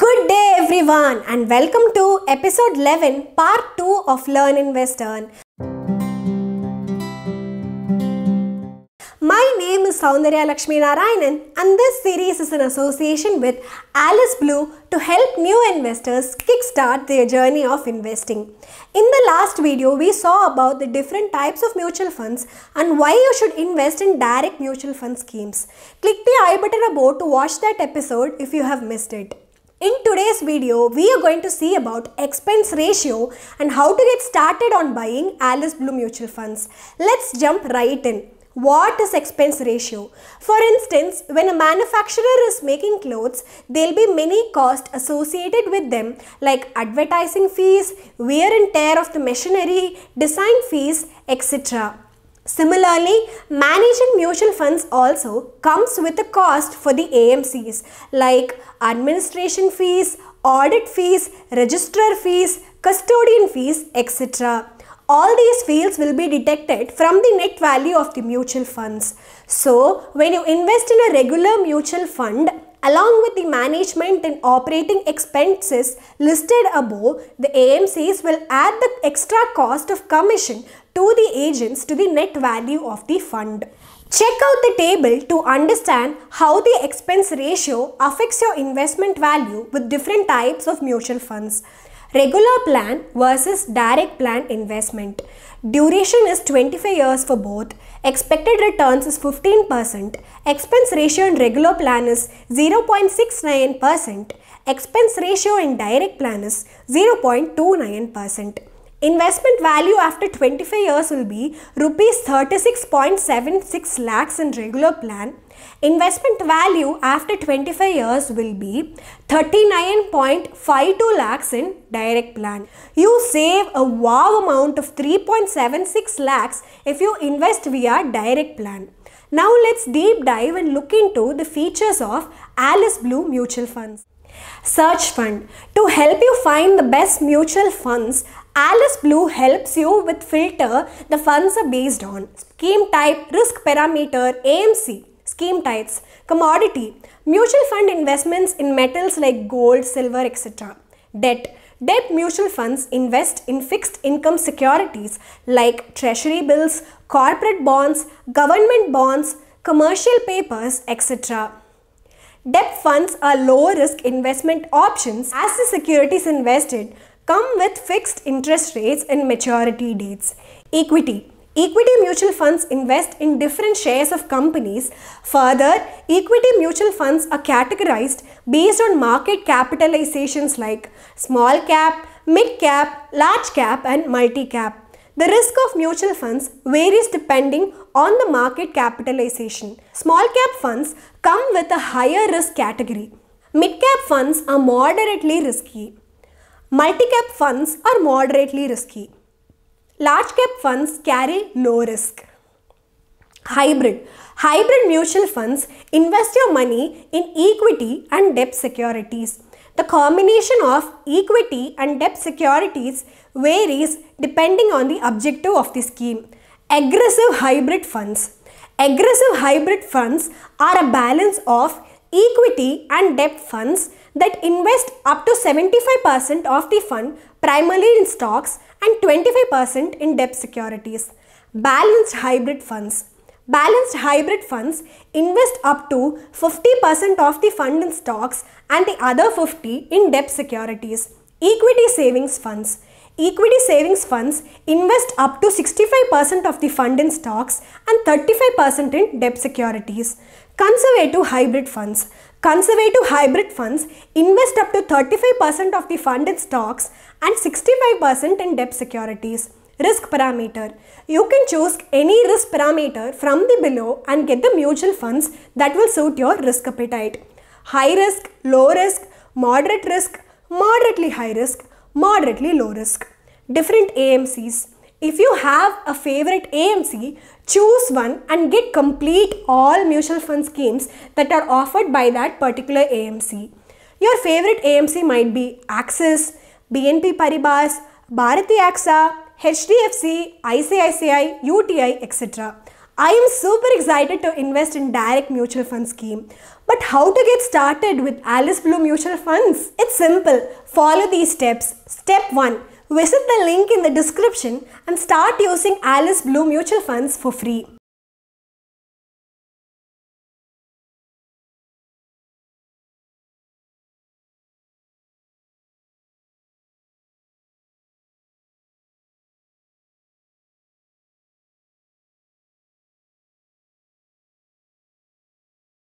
Good day everyone and welcome to episode 11 part 2 of Learn in Western. My name is Soundarya Lakshmi Narayanan and this series is in association with Alice Blue to help new investors kickstart their journey of investing. In the last video, we saw about the different types of mutual funds and why you should invest in direct mutual fund schemes. Click the I button above to watch that episode if you have missed it. In today's video, we are going to see about expense ratio and how to get started on buying Alice Blue mutual funds. Let's jump right in. What is expense ratio? For instance, when a manufacturer is making clothes, there'll be many costs associated with them like advertising fees, wear and tear of the machinery, design fees, etc. Similarly, managing mutual funds also comes with a cost for the AMCs like administration fees, audit fees, registrar fees, custodian fees, etc. All these fees will be detected from the net value of the mutual funds. So, when you invest in a regular mutual fund, along with the management and operating expenses listed above, the AMCs will add the extra cost of commission to the agents to the net value of the fund. Check out the table to understand how the expense ratio affects your investment value with different types of mutual funds. Regular plan versus direct plan investment. Duration is 25 years for both. Expected returns is 15%. Expense ratio in regular plan is 0.69%. Expense ratio in direct plan is 0.29%. Investment value after 25 years will be rupees 36.76 lakhs in regular plan Investment value after 25 years will be 39.52 lakhs in direct plan. You save a wow amount of 3.76 lakhs if you invest via direct plan. Now let's deep dive and look into the features of Alice Blue mutual funds. Search fund. To help you find the best mutual funds, Alice Blue helps you with filter the funds are based on scheme type, risk parameter, AMC scheme types, commodity, mutual fund investments in metals like gold, silver, etc. Debt. Debt mutual funds invest in fixed income securities like treasury bills, corporate bonds, government bonds, commercial papers, etc. Debt funds are low risk investment options as the securities invested come with fixed interest rates and maturity dates. Equity Equity mutual funds invest in different shares of companies. Further, equity mutual funds are categorized based on market capitalizations like small cap, mid cap, large cap and multi cap. The risk of mutual funds varies depending on the market capitalization. Small cap funds come with a higher risk category. Mid cap funds are moderately risky. Multi cap funds are moderately risky. Large cap funds carry no risk. Hybrid. Hybrid mutual funds invest your money in equity and debt securities. The combination of equity and debt securities varies depending on the objective of the scheme. Aggressive hybrid funds. Aggressive hybrid funds are a balance of equity and debt funds that invest up to 75% of the fund primarily in stocks and 25% in debt securities. Balanced hybrid funds. Balanced hybrid funds invest up to 50% of the fund in stocks and the other 50 in debt securities. Equity savings funds. Equity savings funds invest up to 65% of the fund in stocks and 35% in debt securities. Conservative hybrid funds. Conservative hybrid funds invest up to 35% of the fund in stocks and 65% in debt securities. Risk parameter. You can choose any risk parameter from the below and get the mutual funds that will suit your risk appetite. High risk, low risk, moderate risk, moderately high risk, moderately low risk. Different AMCs. If you have a favorite AMC, choose one and get complete all mutual fund schemes that are offered by that particular AMC. Your favorite AMC might be Axis, BNP Paribas, Bharati AXA, HDFC, ICICI, UTI, etc. I am super excited to invest in direct mutual fund scheme. But how to get started with Alice Blue Mutual Funds? It's simple. Follow these steps. Step 1 Visit the link in the description and start using Alice Blue Mutual Funds for free.